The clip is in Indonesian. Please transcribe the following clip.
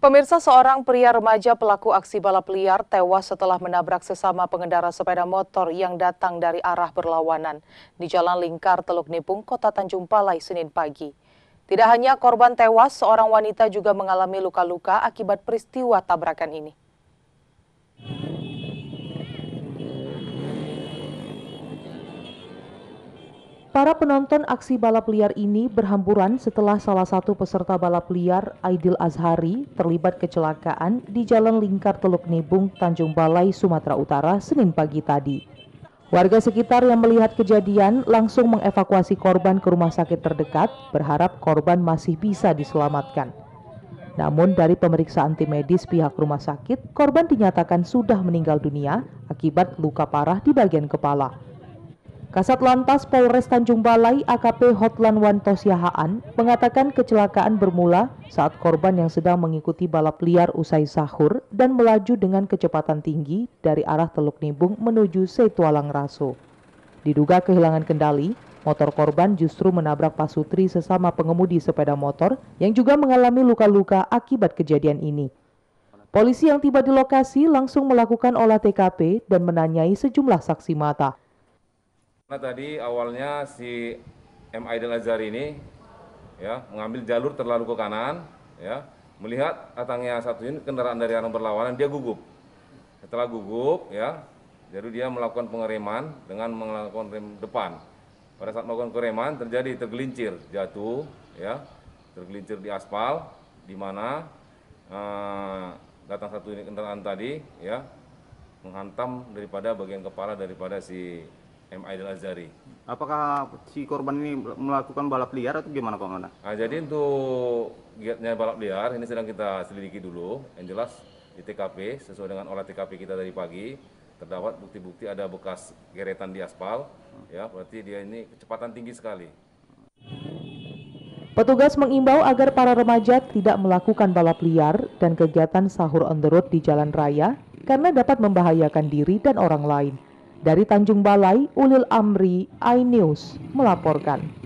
Pemirsa seorang pria remaja pelaku aksi balap liar tewas setelah menabrak sesama pengendara sepeda motor yang datang dari arah berlawanan di Jalan Lingkar Teluk Nipung, Kota Tanjung Palai, Senin pagi. Tidak hanya korban tewas, seorang wanita juga mengalami luka-luka akibat peristiwa tabrakan ini. Para penonton aksi balap liar ini berhamburan setelah salah satu peserta balap liar, Aidil Azhari, terlibat kecelakaan di Jalan Lingkar Teluk Nibung, Tanjung Balai, Sumatera Utara, Senin pagi tadi. Warga sekitar yang melihat kejadian langsung mengevakuasi korban ke rumah sakit terdekat, berharap korban masih bisa diselamatkan. Namun dari pemeriksaan tim medis pihak rumah sakit, korban dinyatakan sudah meninggal dunia akibat luka parah di bagian kepala. Kasat Lantas Polres Tanjung Balai AKP Hotlan Wanto Siahaan mengatakan kecelakaan bermula saat korban yang sedang mengikuti balap liar usai sahur dan melaju dengan kecepatan tinggi dari arah Teluk Nibung menuju Setualang Raso. Diduga kehilangan kendali, motor korban justru menabrak pasutri sesama pengemudi sepeda motor yang juga mengalami luka-luka akibat kejadian ini. Polisi yang tiba di lokasi langsung melakukan olah TKP dan menanyai sejumlah saksi mata. Nah tadi awalnya si M. Aidil Azhar ini ya mengambil jalur terlalu ke kanan, ya melihat datangnya satu unit kendaraan dari arah berlawanan dia gugup. Setelah gugup ya, jadi dia melakukan pengereman dengan melakukan rem depan. Pada saat melakukan pengereman terjadi tergelincir, jatuh ya, tergelincir di aspal di mana eh, datang satu unit kendaraan tadi ya menghantam daripada bagian kepala daripada si M. Aidil Azari. Apakah si korban ini melakukan balap liar atau gimana Pak Mana? Nah, jadi untuk giatnya balap liar ini sedang kita selidiki dulu. Yang jelas di TKP sesuai dengan olah TKP kita dari pagi terdapat bukti-bukti ada bekas geretan di aspal. Ya, berarti dia ini kecepatan tinggi sekali. Petugas mengimbau agar para remaja tidak melakukan balap liar dan kegiatan sahur on the road di jalan raya karena dapat membahayakan diri dan orang lain. Dari Tanjung Balai, Ulil Amri, iNews melaporkan.